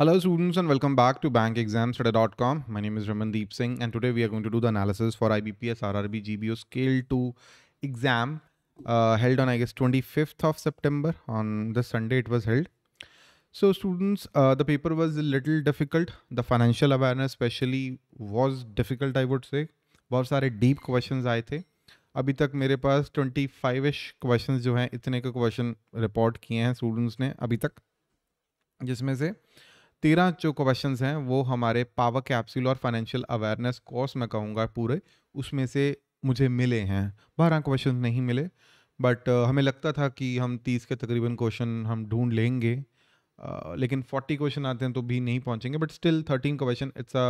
Hello students and welcome back to bankexamstudy.com. My name is Ramandeep Singh and today we are going to do the analysis for IBPS RRB GBO Scale 2 exam uh, held on I guess 25th of September on the Sunday it was held. So students, uh, the paper was a little difficult. The financial awareness especially was difficult I would say. बहुत सारे deep questions आए थे अभी तक मेरे पास 25ish questions जो हैं इतने के question report किए हैं students ने अभी तक जिसमें से तेरह जो क्वेश्चन हैं वो हमारे पावर कैप्सूल और फाइनेंशियल अवेयरनेस कोर्स में कहूँगा पूरे उसमें से मुझे मिले हैं बारह क्वेश्चन नहीं मिले बट हमें लगता था कि हम तीस के तकरीबन क्वेश्चन हम ढूंढ लेंगे लेकिन फोर्टी क्वेश्चन आते हैं तो भी नहीं पहुँचेंगे but still thirteen question it's a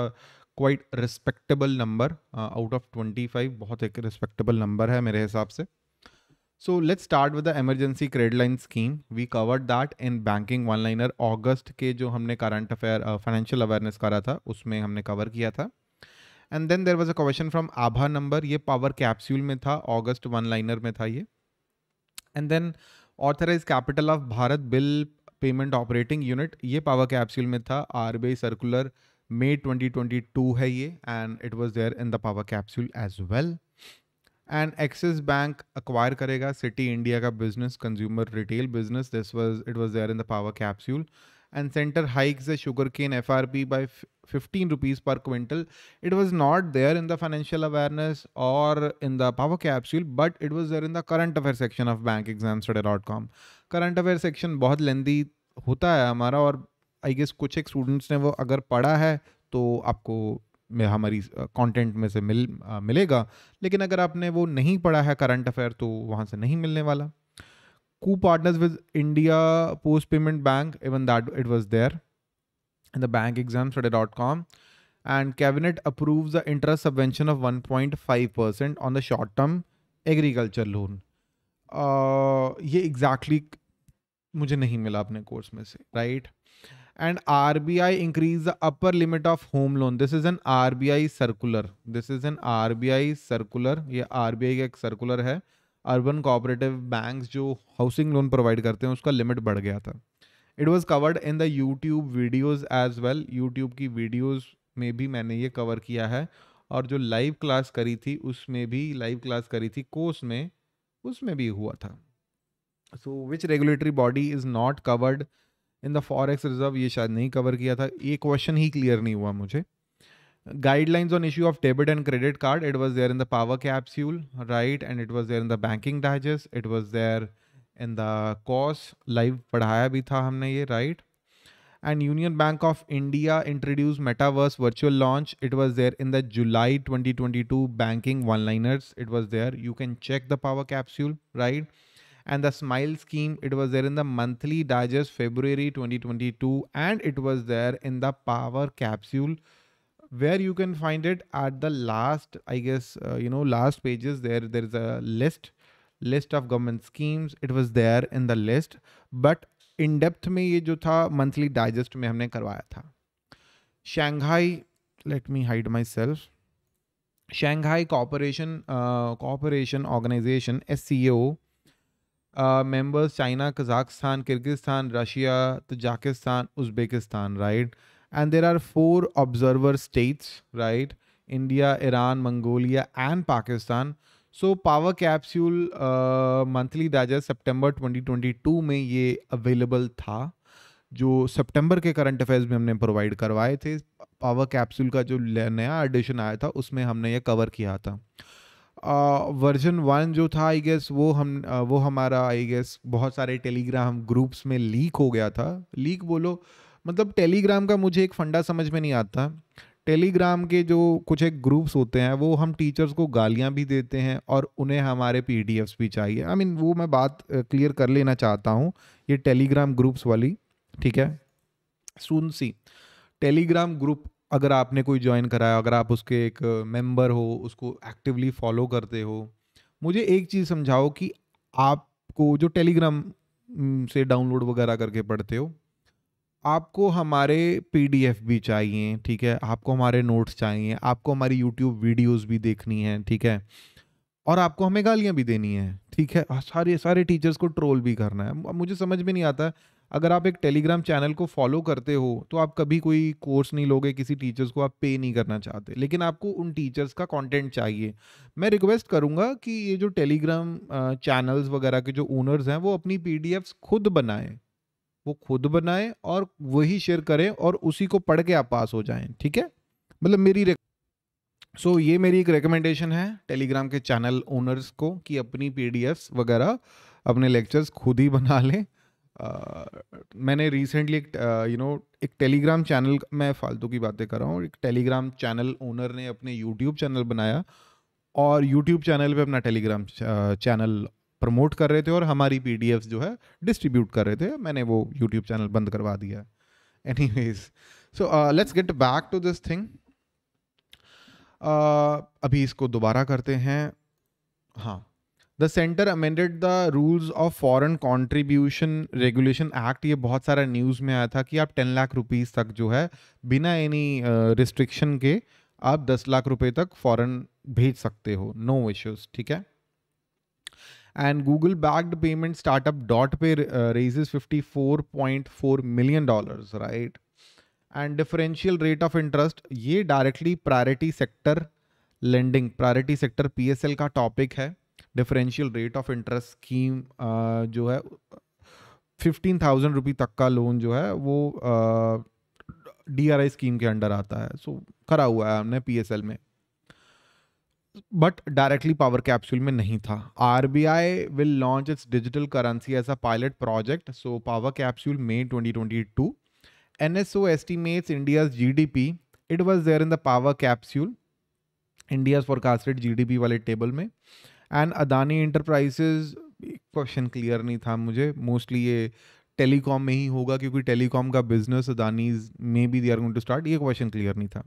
quite respectable number out of twenty five बहुत एक रिस्पेक्टेबल नंबर है मेरे हिसाब से So let's start with the emergency credit line scheme. We covered that in banking one liner अगस्त के जो हमने current affair financial awareness करा था उसमें हमने कवर किया था and then there was a question from आभा नंबर ये पावर कैप्सूल में था अगस्त वन लाइनर में था ये and then authorise capital of Bharat bill payment operating unit ये पावर कैप्सूल में था आर सर्कुलर मई 2022 है ये and it was there in the power capsule as well well. And Axis Bank acquire करेगा सिटी इंडिया का business consumer retail business this was it was there in the power capsule and centre hikes the sugar cane F R P by fifteen rupees per quintal it was not there in the financial awareness और in the power capsule but it was there in the current affair section of bank exam study dot com current affair section बहुत lengthy होता है हमारा और I guess कुछ एक students ने वो अगर पढ़ा है तो आपको में हमारी कंटेंट में से मिल आ, मिलेगा लेकिन अगर आपने वो नहीं पढ़ा है करंट अफेयर तो वहाँ से नहीं मिलने वाला Koo partners with India Post payment bank even that it was there in the bank exam study dot com and cabinet approves the of one point five percent on the short term agriculture loan ये exactly exactly मुझे नहीं मिला अपने course में से right right? And R B I increase the upper limit of home loan this is an R B I circular this is an R B I circular यह R B I का एक circular है urban cooperative bank जो housing loan provide करते हैं उसका limit बढ़ गया था it was covered in the YouTube videos as well YouTube की वीडियोज़ में भी मैंने ये कवर किया है और जो लाइव क्लास करी थी उसमें भी लाइव क्लास करी थी कोर्स में उसमें भी हुआ था so which regulatory body is not covered in the forex reserve ये शायद नहीं कवर किया था ये क्वेश्चन ही क्लियर नहीं हुआ मुझे guidelines on issue of debit and credit card it was there in the power capsule right and it was there in the banking digest it was there in the course live पढ़ाया भी था हमने ये right and Union Bank of India introduce metaverse virtual launch it was there in the July 2022 twenty two banking one liners it was there you can check the power capsule right and the smile scheme it was there in the monthly digest february 2022 and it was there in the power capsule where you can find it at the last i guess uh, you know last pages there there is a list list of government schemes it was there in the list but in depth mein ye jo tha monthly digest mein humne karwaya tha shanghai let me hide myself shanghai cooperation uh, cooperation organization sco members China Kazakhstan Kyrgyzstan Russia Tajikistan Uzbekistan right and there are four observer states right India Iran Mongolia and Pakistan so power capsule monthly digest सितंबर 2022 में ये available था जो सितंबर के current affairs में हमने provide करवाए थे पावर कैप्सूल का जो नया एडिशन आया था उसमें हमने ये कवर किया था वर्जन वन जो था आई गेस वो हम वो हमारा आई गेस बहुत सारे टेलीग्राम ग्रुप्स में लीक हो गया था लीक बोलो मतलब टेलीग्राम का मुझे एक फंडा समझ में नहीं आता टेलीग्राम के जो कुछ एक ग्रुप्स होते हैं वो हम टीचर्स को गालियां भी देते हैं और उन्हें हमारे पी भी चाहिए आई I मीन mean, वो मैं बात क्लियर कर लेना चाहता हूँ ये टेलीग्राम ग्रुप्स वाली ठीक है सुन सी टेलीग्राम ग्रुप अगर आपने कोई ज्वाइन कराया अगर आप उसके एक मेंबर हो उसको एक्टिवली फॉलो करते हो मुझे एक चीज़ समझाओ कि आपको जो टेलीग्राम से डाउनलोड वगैरह करके पढ़ते हो आपको हमारे पीडीएफ भी चाहिए ठीक है आपको हमारे नोट्स चाहिए आपको हमारी यूट्यूब वीडियोस भी देखनी है ठीक है और आपको हमें गालियाँ भी देनी है ठीक है सारे सारे टीचर्स को ट्रोल भी करना है मुझे समझ में नहीं आता अगर आप एक टेलीग्राम चैनल को फॉलो करते हो तो आप कभी कोई कोर्स नहीं लोगे किसी टीचर्स को आप पे नहीं करना चाहते लेकिन आपको उन टीचर्स का कंटेंट चाहिए मैं रिक्वेस्ट करूँगा कि ये जो टेलीग्राम चैनल्स वगैरह के जो ओनर्स हैं वो अपनी पी खुद बनाएं वो खुद बनाएं और वही शेयर करें और उसी को पढ़ के आप पास हो जाए ठीक है मतलब मेरी सो so, ये मेरी एक रिकमेंडेशन है टेलीग्राम के चैनल ओनर्स को कि अपनी पी वगैरह अपने लेक्चर्स खुद ही बना लें Uh, मैंने रिसेंटली एक यू नो एक टेलीग्राम चैनल मैं फालतू की बातें कर रहा हूँ एक टेलीग्राम चैनल ओनर ने अपने यूट्यूब चैनल बनाया और यूट्यूब चैनल पे अपना टेलीग्राम चैनल प्रमोट कर रहे थे और हमारी पी जो है डिस्ट्रीब्यूट कर रहे थे मैंने वो यूट्यूब चैनल बंद करवा दिया anyways so let's get back to this thing अभी इसको दोबारा करते हैं हाँ the centre amended the rules of foreign contribution regulation act ये बहुत सारा न्यूज़ में आया था कि आप टेन लाख रुपीज़ तक जो है बिना एनी रिस्ट्रिक्शन के आप दस लाख रुपए तक फॉरेन भेज सकते हो नो इश्यूज ठीक है and Google backed payment startup DotPe fifty four point four million dollar right and differential rate of interest ये directly priority sector lending priority sector PSL का टॉपिक है differential rate of interest scheme जो है fifteen thousand rupee तक का loan जो है वो डी आर आई स्कीम के अंडर आता है सो so, करा हुआ है हमने पी एस एल में बट डायरेक्टली पावर कैप्सूल में नहीं था R B I will launch its digital currency as a pilot project so power capsule May twenty twenty two NSO estimates India's GDP. It was there in the power capsule. India's forecasted GDP value table mein. And Adani Enterprises, question clear nahi tha Mostly ye telecom may hi hoga telecom business Adani's maybe they are going to start. Ye question clear nahi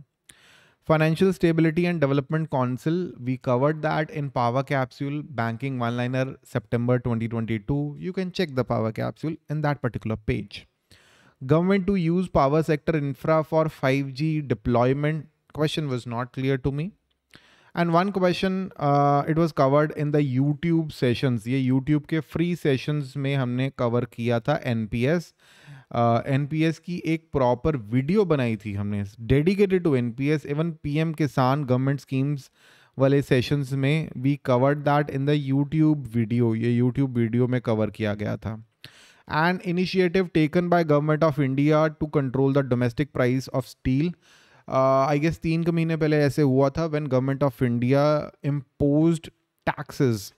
Financial Stability and Development Council, we covered that in Power Capsule, Banking One-Liner, September 2022. You can check the Power Capsule in that particular page. Government to use power sector sector for five G deployment question was not clear to me and one question it was covered in the YouTube sessions ये YouTube के free session में हमने cover किया था N P S N P S की एक proper video बनाई थी हमने dedicated to N P S even P M Kisan government schemes वाले सेशंस में we covered that in the YouTube video ये यूट्यूब वीडियो में कवर किया गया था an initiative taken by government of India to control the domestic price of steel. Uh, I guess three months before this when government of India imposed taxes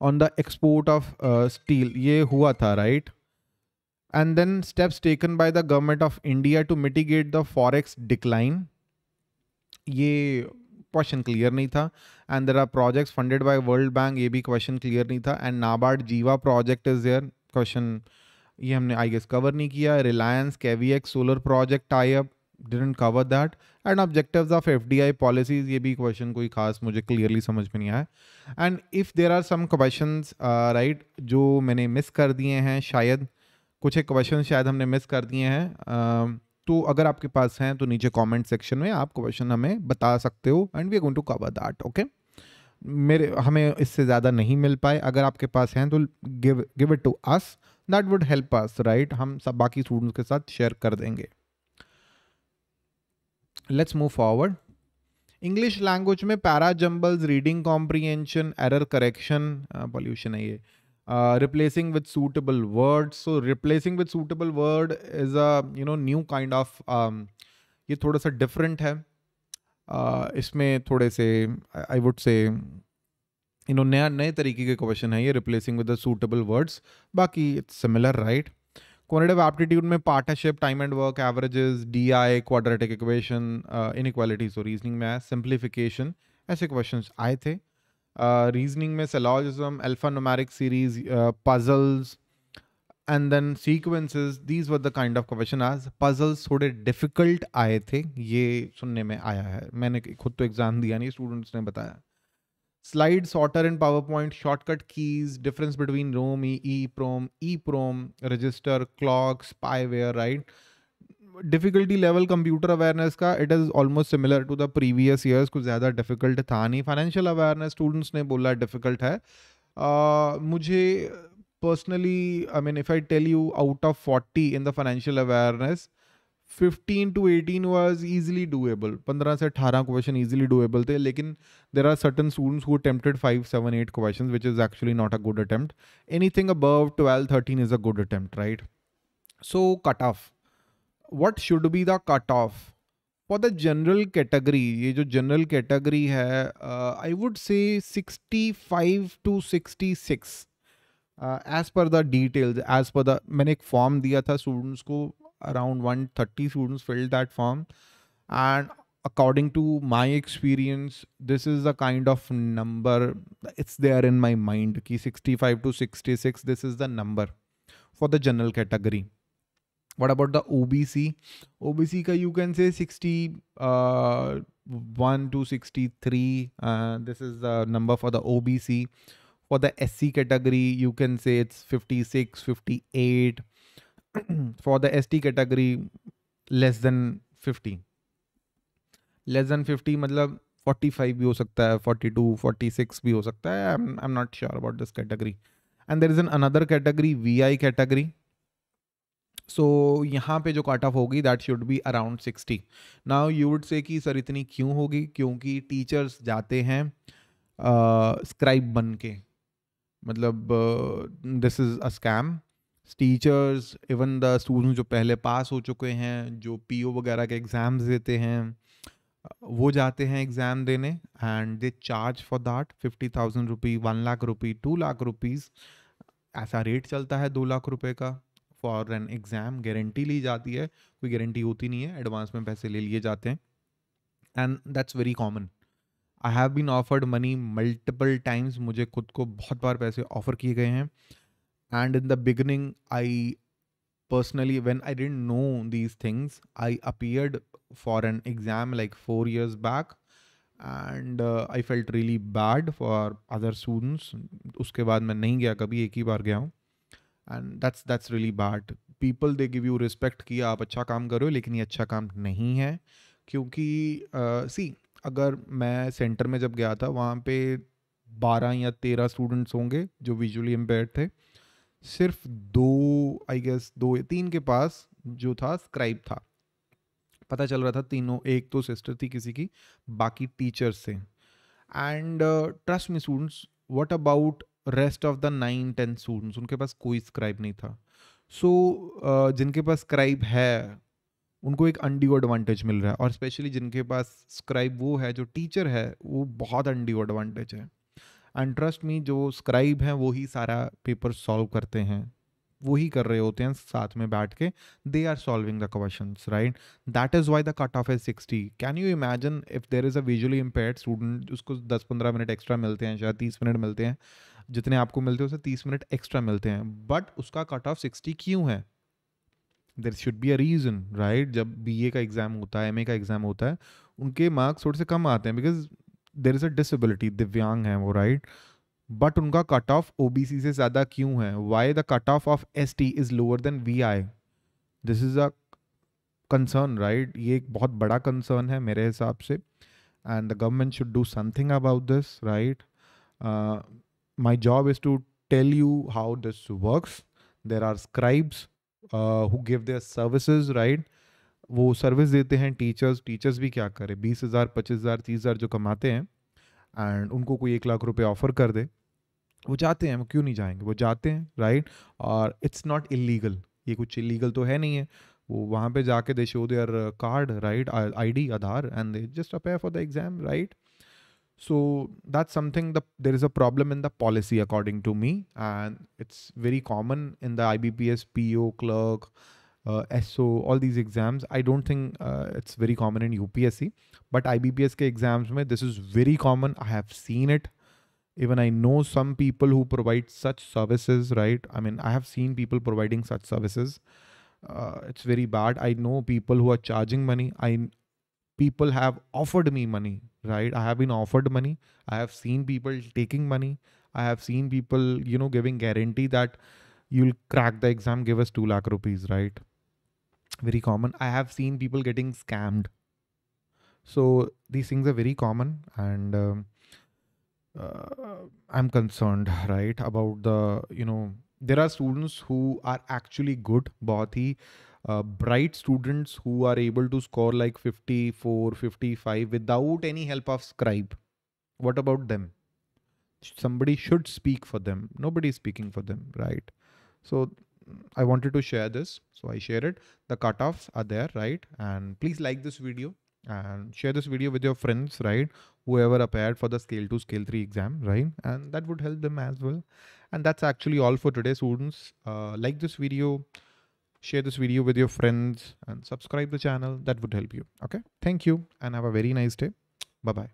on the export of uh, steel. This happened, right? And then steps taken by the government of India to mitigate the forex decline. This question clear and there are projects funded by World Bank. This question clear nahi and NABARD Jiva project is there. Question ये हमने I guess cover नहीं किया Reliance KVX solar project tie up didn't cover that and objectives of F D I policies ये भी question कोई खास मुझे clearly समझ में नहीं आया and if there are some question right जो मैंने मिस कर दिए हैं शायद कुछ एक क्वेश्चन शायद हमने मिस कर दिए हैं uh, तो अगर आपके पास हैं तो नीचे कॉमेंट सेक्शन में आप क्वेश्चन हमें बता सकते हो and we are going to cover that okay मेरे हमें इससे ज़्यादा नहीं मिल पाए अगर आपके पास हैं तो give give it to us that would help us right हम सब बाकी स्टूडेंट्स के साथ शेयर कर देंगे let's move forward English language में para jumbles reading comprehension error correction pollution है ये replacing with suitable word so replacing with suitable word is a you know new kind of ये थोड़ा सा डिफरेंट है इसमें थोड़े से आई वुड से इन नया नए तरीके के क्वेश्चन है ये replacing with the suitable words बाकी it's similar right quantitative aptitude में partnership time and work averages D I quadratic equation equalities और रीजनिंग में सिंप्लीफिकेशन ऐसे क्वेश्चन आए थे रीजनिंग uh, में syllogism alphanumeric series puzzles and then sequences these were the kind of question आज puzzles थोड़े difficult आए थे ये सुनने में आया है मैंने खुद तो एग्जाम दिया नहीं स्टूडेंट्स ने बताया slide sorter in PowerPoint shortcut keys difference between ROM E E PROM E PROM register clock spyware right difficulty level computer awareness का it is almost similar to the previous years कुछ ज़्यादा difficult था नहीं financial awareness students ने बोला difficult है uh, मुझे personally, I mean, if I tell you out of 40 in the financial awareness, 15 to 18 was easily doable 15 to 18 question easily doable थे there are certain students who attempted 5 7 8 questions which is actually not a good attempt anything above 12 13 is a good attempt right so cutoff what should be the cutoff for the general category ये general category है uh, I would say 65 to 66 uh, as per the details, as per the, मैंने एक form दिया था students को around one thirty students filled that form and according to my experience this is the kind of number it's there in my mind ki 65 to 66 this is the number for the general category what about the obc obc you can say 60 uh, 1 to 63 uh, this is the number for the obc for the SC category, you can say it's 56, 58. for the ST category, less than 50. Less than 50 मतलब 45 bhi ho sakta hai 42, 46 bhi ho sakta hai I'm, I'm not sure about this category. And there is an another category, VI category. So so, यहाँ पे जो cut off होगी that should be around sixty now you would say कि sir इतनी क्यों होगी क्योंकि teachers जाते हैं स्क्राइब uh, बन के मतलब this is a scam teachers even the students जो पहले पास हो चुके हैं जो पीओ वगैरह के एग्ज़ाम्स देते हैं वो जाते हैं एग्ज़ाम देने and they charge for that fifty thousand rupee one lakh rupee two lakh rupees ऐसा रेट चलता है दो लाख रुपए का फॉर एन एग्ज़ाम गारंटी ली जाती है कोई गारंटी होती नहीं है एडवांस में पैसे ले लिए जाते हैं and that's very common I have been offered money multiple times मुझे खुद को बहुत बार पैसे ऑफर किए गए हैं and in the beginning I personally when I didn't know these things I appeared for an exam like four years back and I felt really bad for other students उसके बाद मैं नहीं गया कभी एक ही बार गया हूँ and that's that's really bad people they give you respect कि आप अच्छा काम करो लेकिन ये अच्छा काम नहीं है क्योंकि सी uh, अगर मैं सेंटर में जब गया था वहाँ पे बारह या तेरह स्टूडेंट्स होंगे जो विजुअली एम्पेयर थे सिर्फ दो आई गेस दो या तीन के पास जो था स्क्राइब था पता चल रहा था तीनों एक तो सिस्टर थी किसी की बाकी टीचर्स थे and trust me students what about rest of the nine ten students उनके पास कोई स्क्राइब नहीं था सो so, uh, जिनके पास स्क्राइब है उनको एक अनडियो एडवांटेज मिल रहा है और स्पेशली जिनके पास स्क्राइब वो है जो टीचर है वो बहुत अनडियो एडवांटेज है एंड ट्रस्ट मी जो स्क्राइब हैं वो ही सारा पेपर सॉल्व करते हैं वो ही कर रहे होते हैं साथ में बैठ के they are solving the question right that is why the cut off is sixty can you imagine if there is a visually impaired student उसको दस पंद्रह मिनट एक्स्ट्रा मिलते हैं शायद तीस मिनट मिलते हैं जितने आपको मिलते हैं उसे तीस मिनट एक्स्ट्रा मिलते हैं बट उसका कट ऑफ सिक्सटी क्यों है there should be a reason right जब बी ए का एग्ज़ाम होता है एम ए का एग्ज़ाम होता है उनके मार्क्स थोड़े से कम आते हैं because there is a disability दिव्यांग हैं वो राइट बट उनका cut off O B C से ज़्यादा क्यों है why the cut off of S T is lower than V I this is a concern right ये एक बहुत बड़ा कंसर्न है मेरे हिसाब से and the government should do something about this right my job is to tell you how this works there are scribes who give their services right वो service देते हैं टीचर्स टीचर्स भी क्या करें बीस हज़ार पच्चीस हज़ार तीस हज़ार जो कमाते हैं एंड उनको कोई एक लाख रुपए ऑफर कर दे वो जाते हैं वो क्यों नहीं जाएंगे वो जाते हैं राइट और इट्स नॉट इलीगल ये कुछ इलीगल तो है नहीं है वो वहाँ पे जाके they show their card right ID Aadhaar and they just appear for the exam right So that's something the, there is a problem in the policy according to me and it's very common in the IBPS, PO, clerk, uh, SO, all these exams. I don't think uh, it's very common in UPSC, but IBPS ke exams mein this is very common. I have seen it. Even I know some people who provide such services, right? I mean, I have seen people providing such services. Uh, it's very bad. I know people who are charging money. I people have offered me money right i have been offered money i have seen people taking money i have seen people you know giving guarantee that you'll crack the exam give us 2 lakh rupees right very common i have seen people getting scammed so these things are very common and um, uh, i'm concerned right about the you know there are students who are actually good bahut hi uh, bright students who are able to score like 54 55 without any help of scribe what about them somebody should speak for them nobody is speaking for them right so i wanted to share this so i share it the cutoffs are there right and please like this video and share this video with your friends right whoever appeared for the scale 2 scale 3 exam right and that would help them as well and that's actually all for today students uh, like this video share this video with your friends and subscribe the channel that would help you okay thank you and have a very nice day bye bye